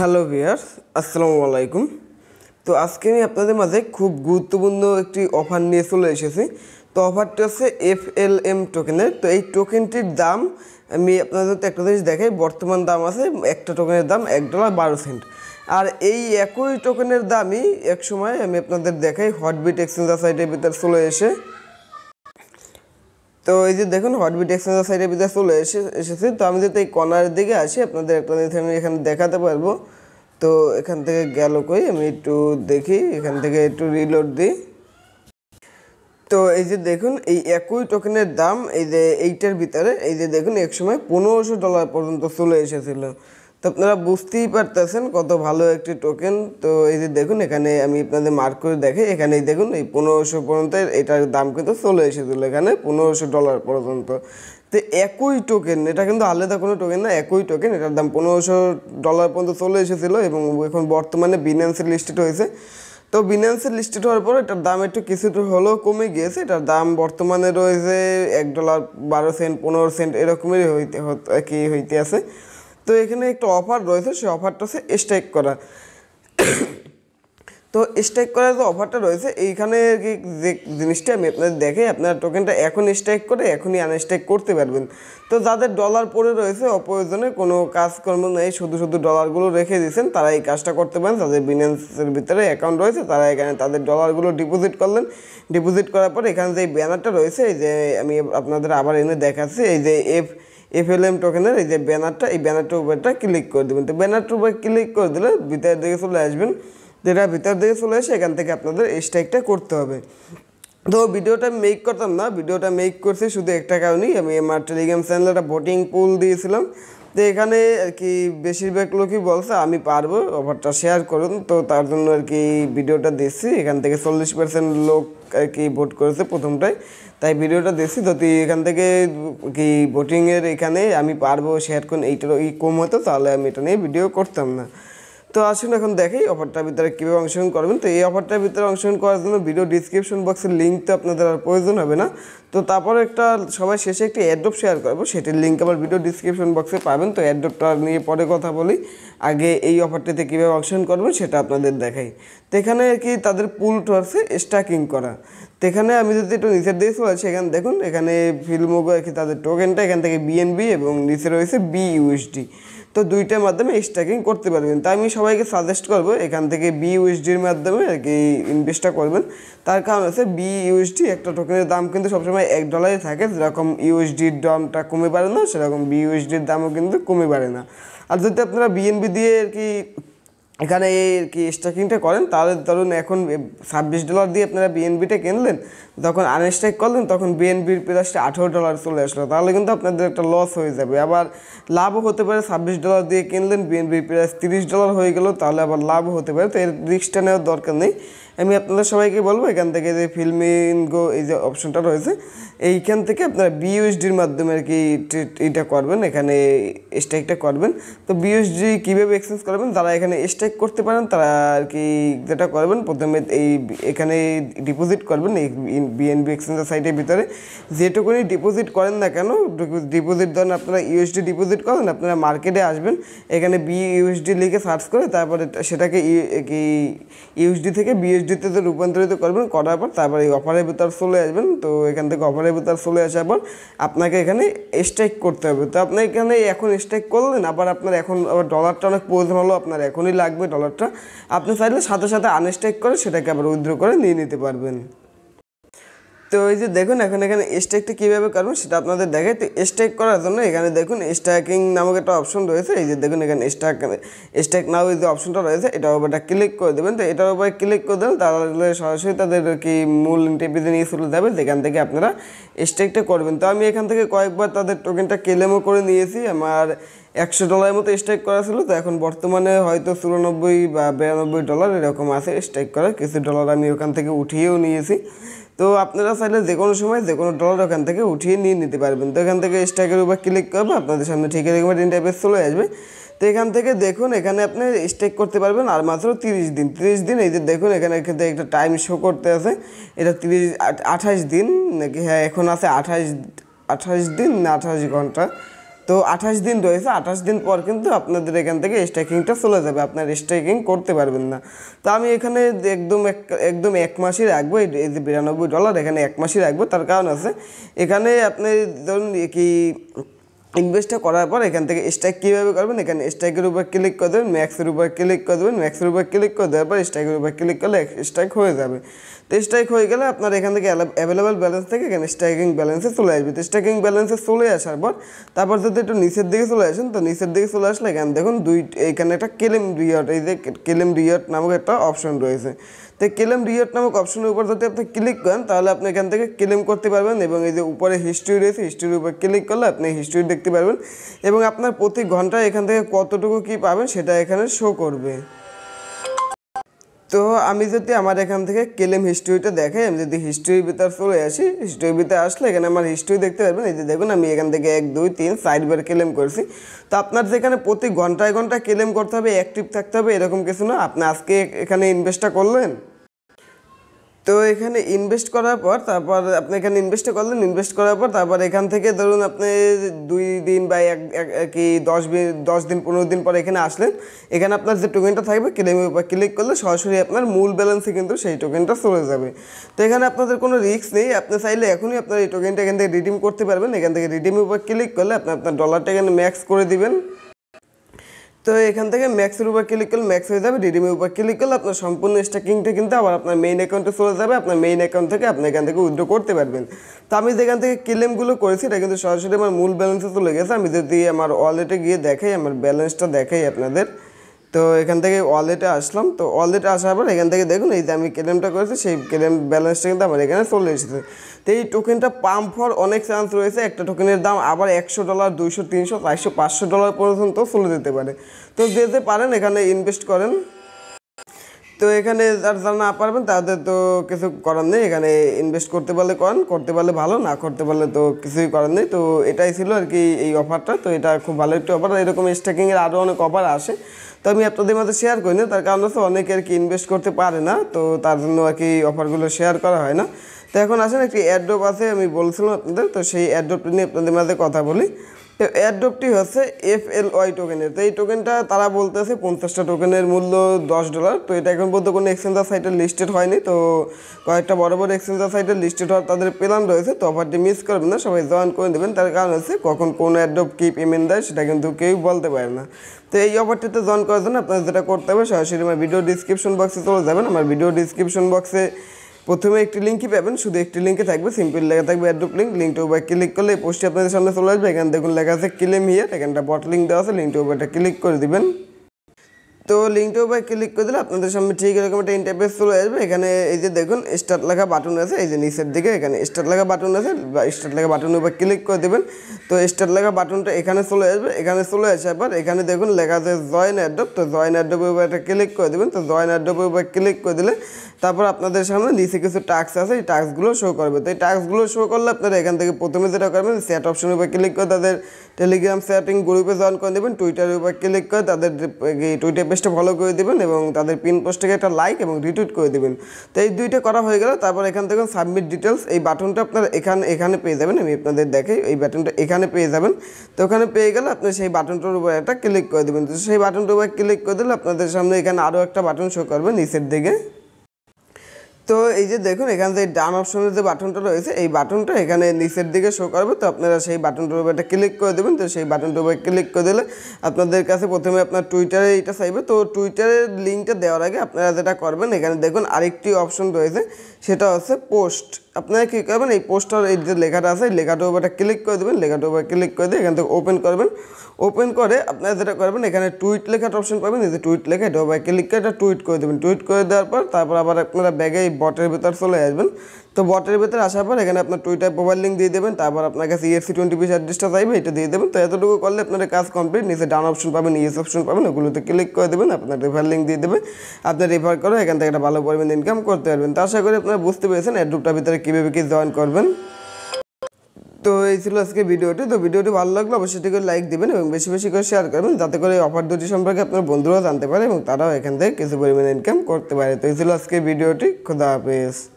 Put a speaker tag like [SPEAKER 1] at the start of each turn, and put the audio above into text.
[SPEAKER 1] hello viewers আসসালামু আলাইকুম তো আজকে আমি আপনাদের মাঝে খুব গুরুত্বপূর্ণ একটি অফার নিয়ে চলে এসেছি তো অফারটি হচ্ছে এফ এল এম টোকেনের তো এই টোকেনটির দাম আমি আপনাদের একটা জিনিস দেখাই বর্তমান দাম আছে একটা টোকেনের দাম এক ডলার বারো সেন্ট আর এই একই টোকেনের দামই এক সময় আমি আপনাদের দেখাই হটবিট এক্সচেঞ্জার সাইটের ভিতরে চলে এসে তো এই যে দেখুন হটবিট এক্সচেঞ্জ সাইডের বিদ্যা চলে এসে এসেছে তো আমি যদি এই কর্নারের দিকে আসি আপনাদের একটা আমি এখানে দেখাতে পারবো তো এখান থেকে গেল কই আমি একটু দেখি এখান থেকে একটু রিলোড দিই তো এই যে দেখুন এই একই টোকেনের দাম এই যে এইটার ভিতরে এই যে দেখুন এক সময় পনেরোশো ডলার পর্যন্ত চলে এসেছিলো তো আপনারা বুঝতেই পারতেছেন কত ভালো একটি টোকেন তো এই যে দেখুন এখানে আমি আপনাদের মার্ক করে দেখে এখানেই দেখুন এই পনেরোশো পর্যন্ত এটার দাম কিন্তু চলে এসেছিলো এখানে পনেরোশো ডলার পর্যন্ত তো একই টোকেন এটা কিন্তু আলাদা কোনো টোকেন না একই টোকেন এটার দাম পনেরোশো ডলার পর্যন্ত চলে এসেছিলো এবং এখন বর্তমানে বিনান্সের লিস্টেড হয়েছে তো বিনান্সের লিস্টেড হওয়ার পর এটার দাম একটু কিছুটা হলেও কমে গিয়েছে এটার দাম বর্তমানে রয়েছে এক ডলার বারো সেন্ট পনেরো সেন্ট এরকমেরই হইতে কি হইতে আছে তো এখানে একটা অফার রয়েছে সেই অফারটা হচ্ছে স্ট্রাইক করা তো স্ট্রাইক করার যে অফারটা রয়েছে এইখানে যে জিনিসটা আমি আপনাদের দেখে আপনারা টোকেনটা এখন স্ট্রাইক করে এখনই আনস্ট্রাইক করতে পারবেন তো যাদের ডলার পড়ে রয়েছে অপ্রয়োজনে কোনো কাজকর্ম নেই শুধু শুধু ডলারগুলো রেখে দিয়েছেন তারা এই কাজটা করতে পারেন যাদের বিনিয়ান্সের ভিতরে অ্যাকাউন্ট রয়েছে তারা এখানে তাদের ডলারগুলো ডিপোজিট করলেন ডিপোজিট করার পর এখানে যে ব্যানারটা রয়েছে এই যে আমি আপনাদের আবার এনে দেখাচ্ছি এই যে এফ এফ এল এম টোকেনের এই যে ব্যানারটা এই ব্যানারটার উপরটা ক্লিক করে দেবেন তো ব্যানারটার উপরে ক্লিক করে দিলে ভিতরের দিকে চলে আসবেন যেটা ভিতর দিকে চলে আসে এখান থেকে আপনাদের স্ট্রাইকটা করতে হবে তো ভিডিওটা মেক করতাম না ভিডিওটা মেক করছি শুধু একটা কারণেই আমি আমার টেলিগ্রাম চ্যানেলে একটা ভোটিং পুল দিয়েছিলাম তো এখানে আর কি বেশিরভাগ লোকই বলছে আমি পারবো অফারটা শেয়ার করুন তো তার জন্য আর কি ভিডিওটা দিচ্ছি এখান থেকে চল্লিশ পার্সেন্ট লোক আর কি ভোট করেছে প্রথমটাই তাই ভিডিওটা দিচ্ছি যদি এখান থেকে কি ভোটিংয়ের এখানে আমি পারবো শেয়ার করুন এইটার এই কম হতো তাহলে আমি এটা নিয়ে ভিডিও করতাম না তো আসুন এখন দেখি অফারটার ভিতরে কীভাবে অংশগ্রহণ করবেন তো এই অফারটার ভিতরে অংশগ্রহণ করার জন্য ভিডিও ডিসক্রিপশন বক্সের লিঙ্ক তো আপনাদের আর প্রয়োজন হবে না তো তারপরে একটা সবাই শেষে একটি অ্যাড্রপ শেয়ার করবো সেটির লিঙ্ক আবার ভিডিও ডিসক্রিপশন বক্সে পাবেন তো অ্যাড্রপটা নিয়ে পরে কথা বলি আগে এই অফারটিতে কীভাবে অংশগ্রহণ করবেন সেটা আপনাদের দেখাই তো এখানে কি তাদের পুল টর্সে স্টাকিং করা তো এখানে আমি যদি একটু নিচের দেশ চলে আসি এখানে দেখুন এখানে ফিল্মগো আর কি তাদের টোকেনটা এখান থেকে বিএনবি এবং নিচে রয়েছে বিইউএসডি ইউএসডি তো দুইটার মাধ্যমে স্ট্যাকিং করতে পারবেন তাই আমি সবাইকে সাজেস্ট করব এখান থেকে বি ইউএসডির মাধ্যমে আর কি ইনভেস্টটা করবেন তার কারণ আছে বি ইউএসডি একটা টোকেনের দাম কিন্তু সবসময় এক ডলারে থাকে যেরকম ইউএসডির দামটা কমে পারে না সেরকম বি ইউএসডির দামও কিন্তু কমে পারে না আর যদি আপনারা বিএনবি দিয়ে আর কি এখানে কি স্টকিংটা করেন তাহলে ধরুন এখন ছাব্বিশ ডলার দিয়ে আপনারা বিএনবিটা কিনলেন তখন আনস্টাইক করলেন তখন বিএনবির প্রাইসটা আঠেরো ডলার চলে আসলো তাহলে কিন্তু আপনাদের একটা লস হয়ে যাবে আবার লাভও হতে পারে ছাব্বিশ ডলার দিয়ে কিনলেন বিএনবির প্রাইস তিরিশ ডলার হয়ে গেল তাহলে আবার লাভও হতে পারে তো এর রিক্সটা নেওয়ার দরকার নেই আমি আপনাদের সবাইকে বলবো এখান থেকে যে গো এই যে অপশনটা রয়েছে এইখান থেকে আপনারা বিএসডির মাধ্যমে আর কি এটা করবেন এখানে স্ট্রাইকটা করবেন তো বিএসডি কীভাবে এক্সচেঞ্জ করবেন তারা এখানে স্ট্রাইক করতে পারেন তারা আর কি যেটা করবেন প্রথমে এই এখানে ডিপোজিট করবেন এই বিএনবি এক্সচেঞ্জের সাইটের ভিতরে যেটুকুনি ডিপোজিট করেন না কেন ডিপোজিট ধরেন আপনারা ইউএসডি ডিপোজিট করেন আপনারা মার্কেটে আসবেন এখানে বিএসডি লিখে সার্চ করে তারপরে সেটাকে ইউএসডি থেকে বিএসডি জিপিজিতে রূপান্তরিত করবেন করার পর তারপর এই অফারের ভিতর চলে আসবেন তো এখান থেকে অফারের ভিতর চলে আসার পর আপনাকে এখানে স্ট্রাইক করতে হবে তো আপনি এখানে এখন স্ট্রাইক করলেন আবার আপনার এখন আবার ডলারটা অনেক প্রয়োজন হলো আপনার এখনই লাগবে ডলারটা আপনি চাইলে সাথে সাথে আনস্ট্রাইক করে সেটাকে আবার উইথড্র করে নিয়ে নিতে পারবেন তো ওই যে দেখুন এখন এখানে স্টেকটা কীভাবে করবেন সেটা আপনাদের দেখে তো স্টেক করার জন্য এখানে দেখুন স্ট্যাকিং নামক একটা অপশন রয়েছে এই যে দেখুন এখানে স্ট্যাক স্ট্যাক নাও যে অপশনটা রয়েছে এটার উপরটা ক্লিক করে দেবেন তো এটার উপরে ক্লিক করে দেবেন তাহলে সরাসরি তাদের কি মূল ইন্টারভিউতে নিয়ে চলে যাবে যেখান থেকে আপনারা স্টেকটা করবেন তো আমি এখান থেকে কয়েকবার তাদের টোকেনটা ক্লেমও করে নিয়েছি আমার একশো ডলারের মতো স্ট্রাইক করা ছিল তো এখন বর্তমানে হয়তো চুরানব্বই বা বিরানব্বই ডলার এরকম আছে স্ট্রাইক করা কিছু ডলার আমি ওখান থেকে উঠিয়েও নিয়েছি তো আপনারা চাইলে যে কোনো সময় যে কোনো ডলার ওখান থেকে উঠিয়ে নিয়ে নিতে পারবেন তো এখান থেকে স্ট্রাইকের উপর ক্লিক করবে আপনাদের সামনে ঠিক এরকম একটা চলে আসবে তো এখান থেকে দেখুন এখানে আপনি স্টেক করতে পারবেন আর মাত্র তিরিশ দিন তিরিশ দিন এই যে দেখুন এখানে কিন্তু একটা টাইম শো করতে আছে এটা তিরিশ আঠাশ দিন নাকি হ্যাঁ এখন আছে আঠাশ আঠাশ দিন না আঠাশ ঘন্টা তো আঠাশ দিন রয়েছে আঠাশ দিন পর কিন্তু আপনাদের এখান থেকে স্ট্রাইকিংটা চলে যাবে আপনার স্ট্রাইকিং করতে পারবেন না তো আমি এখানে একদম একদম এক মাসই রাখবো এই যে বিরানব্বই ডলার এখানে এক মাসই রাখবো তার কারণ আছে এখানে আপনি ধরুন কি ইনভেস্টটা করার পর এখান থেকে স্ট্রাইক কীভাবে করবেন এখানে স্ট্রাইকের উপর ক্লিক করে দেবেন ম্যাক্সের উপর ক্লিক করে দেবেন ম্যাক্সের উপর ক্লিক করে দেওয়ার পর স্ট্রাইকের উপর ক্লিক করলে স্ট্রাইক হয়ে যাবে তো স্ট্রাইক হয়ে গেলে আপনার এখান থেকে অ্যাভেলেবেল ব্যালেন্স থেকে এখানে স্ট্রাইকিং ব্যালেন্সে চলে আসবে তো স্ট্রাইকিং ব্যালেন্সে চলে আসার পর তারপর যদি একটু নিচের দিকে চলে আসেন তো নিচের দিকে চলে আসলে এখানে দেখুন দুই এখানে একটা কেলেম রিয়ট এই যে কেলেম রিয়ট নামক একটা অপশন রয়েছে তো কেলেম রিয়ট নামক অপশনের উপর যদি আপনি ক্লিক করেন তাহলে আপনি এখান থেকে ক্লেম করতে পারবেন এবং এই যে উপরে হিস্ট্রি রয়েছে হিস্ট্রির উপর ক্লিক করলে আপনি হিস্ট্রি দেখতে পারবেন এবং আপনার প্রতি ঘন্টায় এখান থেকে কতটুকু কী পাবেন সেটা এখানে শো করবে তো আমি যদি আমার এখান থেকে কেলেম হিস্ট্রিটা দেখাই আমি যদি হিস্ট্রির ভিতর চলে আসি হিস্ট্রির ভিতরে আসলে এখানে আমার হিস্ট্রি দেখতে পারবেন এই যে দেখুন আমি এখান থেকে এক দুই তিন সাইডবার ক্লেম করছি তো আপনার যেখানে প্রতি ঘন্টায় ঘন্টায় কেলেম করতে হবে অ্যাক্টিভ থাকতে হবে এরকম কিছু না আপনি আজকে এখানে ইনভেস্টটা করলেন তো এখানে ইনভেস্ট করার পর তারপর আপনি এখানে ইনভেস্ট করলেন ইনভেস্ট করার পর তারপর এখান থেকে ধরুন আপনি দুই দিন বা এক কি দশ দশ দিন পনেরো দিন পর এখানে আসলেন এখানে আপনার যে টোকেনটা থাকবে ক্লেমের উপর ক্লিক করলে সরাসরি আপনার মূল ব্যালেন্সে কিন্তু সেই টোকেনটা চলে যাবে তো এখানে আপনাদের কোনো রিস্ক নেই আপনি চাইলে এখনই আপনার এই টোকেনটা এখান থেকে রিডিম করতে পারবেন এখান থেকে রিডিমের উপর ক্লিক করলে আপনি আপনার ডলারটা এখানে ম্যাক্স করে দিবেন তো এখান থেকে ম্যাক্সের উপর ক্লিক করলে ম্যাক্স হয়ে যাবে ডিডিমের উপর ক্লিক করলে আপনার সম্পূর্ণ স্টাকিংটা কিন্তু আবার আপনার মেইন অ্যাকাউন্টে চলে যাবে আপনার মেইন অ্যাকাউন্ট থেকে আপনি এখান থেকে উইথড্র করতে পারবেন তো আমি যেখান থেকে ক্লেমগুলো করেছি এটা কিন্তু সরাসরি আমার মূল ব্যালেন্সে চলে গেছে আমি যদি আমার ওয়ালেটে গিয়ে দেখাই আমার ব্যালেন্সটা দেখাই আপনাদের তো এখান থেকে ওয়ালেটে আসলাম তো ওয়ালেটে আসার পর এখান থেকে দেখুন এই যে আমি ক্লেমটা করেছি সেই ক্লেম ব্যালেন্সটা কিন্তু আমার এখানে চলে এসেছে তো এই টোকেনটা পাম্প হওয়ার অনেক চান্স রয়েছে একটা টোকেনের দাম আবার একশো ডলার দুইশো তিনশো চারশো পাঁচশো ডলার পর্যন্ত চলে যেতে পারে তো যেতে পারেন এখানে ইনভেস্ট করেন তো এখানে যার যারা না পারবেন তাদের তো কিছু করার নেই এখানে ইনভেস্ট করতে পারলে করেন করতে পারলে ভালো না করতে পারলে তো কিছুই করার নেই তো এটাই ছিল আর কি এই অফারটা তো এটা খুব ভালো একটি অফার এরকম স্ট্যাকিংয়ের আরও অনেক অফার আসে তো আমি আপনাদের মধ্যে শেয়ার করি না তার কারণ হচ্ছে অনেকে আর কি ইনভেস্ট করতে পারে না তো তার জন্য আর কি অফারগুলো শেয়ার করা হয় না তো এখন আসেন একটি অ্যাড্রপ আছে আমি বলছিলাম আপনাদের তো সেই অ্যাড্রপটা নিয়ে আপনাদের মাঝে কথা বলি তো অ্যাডপটি হচ্ছে এফ এল ওয়াই টোকেনের তো এই টোকেনটা তারা বলতেছে পঞ্চাশটা টোকেনের মূল্য দশ ডলার তো এটা এখন পর্যন্ত কোনো এক্সচেঞ্জার সাইটে লিস্টেড হয়নি তো কয়েকটা বড় বড় এক্সচেঞ্জার সাইটে লিস্টেড হওয়ার তাদের প্ল্যান রয়েছে তো অফারটি মিস করবেন না সবাই জয়েন করে দেবেন তার কারণ হচ্ছে কখন কোন অ্যাডপ কি পেমেন্ট দেয় সেটা কিন্তু কেউ বলতে পারে না তো এই অফারটিতে জয়েন করার জন্য আপনারা যেটা করতে হবে সরাসরি আমার ভিডিও ডিসক্রিপশন বক্সে চলে যাবেন আমার ভিডিও ডিসক্রিপশন বক্সে প্রথমে একটি লিঙ্কই পাবেন শুধু একটি লিঙ্কে থাকবে সিম্পল লেখা থাকবে অ্যাড্রপ লিঙ্ক লিঙ্কটা উপরে ক্লিক করলে এই পোস্টটি আপনাদের সামনে চলে আসবে এখানে দেখুন লেখা আছে ক্লেম হিয়ার এখানটা বট লিঙ্ক দেওয়া আছে লিঙ্কটা উপরে একটা ক্লিক করে দিবেন তো লিঙ্কটার উপরে ক্লিক করে দিলে আপনাদের সামনে ঠিক এরকম একটা ইন্টারফেস চলে আসবে এখানে এই যে দেখুন স্টার্ট লেখা বাটন আছে এই যে নিচের দিকে এখানে স্টার্ট লেখা বাটন আছে বা স্টার্ট লেখা বাটনের উপর ক্লিক করে দেবেন তো স্টার্ট লেখা বাটনটা এখানে চলে আসবে এখানে চলে আসার পর এখানে দেখুন লেখা আছে জয়েন অ্যাডপ তো জয়েন অ্যাডপের উপর একটা ক্লিক করে দেবেন তো জয়েন অ্যাডপের উপর ক্লিক করে দিলে তারপর আপনাদের সামনে নিচে কিছু টাক্স আছে এই টাক্সগুলো শো করবে তো এই টাক্সগুলো শো করলে আপনারা এখান থেকে প্রথমে যেটা করবেন স্যাট অপশনের উপর ক্লিক করে তাদের টেলিগ্রাম স্যাটিং গ্রুপে জয়েন করে দেবেন টুইটারের উপর ক্লিক করে তাদের টুইটার পেজটা ফলো করে দেবেন এবং তাদের পিন পোস্টটাকে একটা লাইক এবং রিটুইট করে দেবেন তো এই দুইটা করা হয়ে গেল তারপর এখান থেকে সাবমিট ডিটেলস এই বাটনটা আপনারা এখানে এখানে পেয়ে যাবেন আমি আপনাদের দেখে এই বাটনটা এখানে পেয়ে যাবেন তো ওখানে পেয়ে গেলে আপনি সেই বাটনটার উপর একটা ক্লিক করে দেবেন তো সেই বাটনটার উপর ক্লিক করে দিলে আপনাদের সামনে এখানে আরও একটা বাটন শো করবে নিচের দিকে তো এই যে দেখুন এখান যে ডান অপশনের যে বাটনটা রয়েছে এই বাটনটা এখানে নিচের দিকে শো করবে তো আপনারা সেই বাটনটার উপরে একটা ক্লিক করে দেবেন তো সেই বাটনটার উপরে ক্লিক করে দিলে আপনাদের কাছে প্রথমে আপনার টুইটারে এটা চাইবে তো টুইটারের লিঙ্কটা দেওয়ার আগে আপনারা যেটা করবেন এখানে দেখুন আরেকটি অপশন রয়েছে সেটা হচ্ছে পোস্ট আপনারা কী করবেন এই পোস্টার এই যে লেখাটা আছে লেখাটার উপরে ক্লিক করে দেবেন লেখাটার উপরে ক্লিক করে দিয়ে এখান থেকে ওপেন করবেন ওপেন করে আপনারা যেটা করবেন এখানে টুইট লেখাটা অপশন পাবেন এই যে টুইট লেখা এটা উপরে ক্লিক করে এটা টুইট করে দেবেন টুইট করে দেওয়ার পর তারপর আবার আপনারা ব্যাগে এই বটের ভিতর চলে আসবেন তো বটের ভেতরে আসার পর এখানে আপনার টুইটার প্রোফাইল লিঙ্ক দিয়ে দেবেন তারপর আপনার কাছে ইএসি টোয়েন্টি পিস অ্যাড্রেসটা চাইবে এটা দিয়ে দেবেন তো এতটুকু করলে আপনার কাজ কমপ্লিট নিচে ডাউন অপশন পাবেন ইএস অপশন পাবেন ওগুলোতে ক্লিক করে দেবেন আপনার রেফার লিঙ্ক দিয়ে দেবেন আপনার রেফার করে এখান থেকে একটা ভালো পরিমাণ ইনকাম করতে পারবেন তো আশা করি আপনারা বুঝতে পেরেছেন অ্যাড্রুপটার ভিতরে কীভাবে কী জয়েন করবেন তো এই ছিল আজকে ভিডিওটি তো ভিডিওটি ভালো লাগলে অবশ্যই করে লাইক দেবেন এবং বেশি বেশি করে শেয়ার করবেন যাতে করে অফার দুটি সম্পর্কে আপনার বন্ধুরাও জানতে পারে এবং তারাও এখান থেকে কিছু পরিমাণে ইনকাম করতে পারে তো এই ছিল আজকে ভিডিওটি খোদা হাফেজ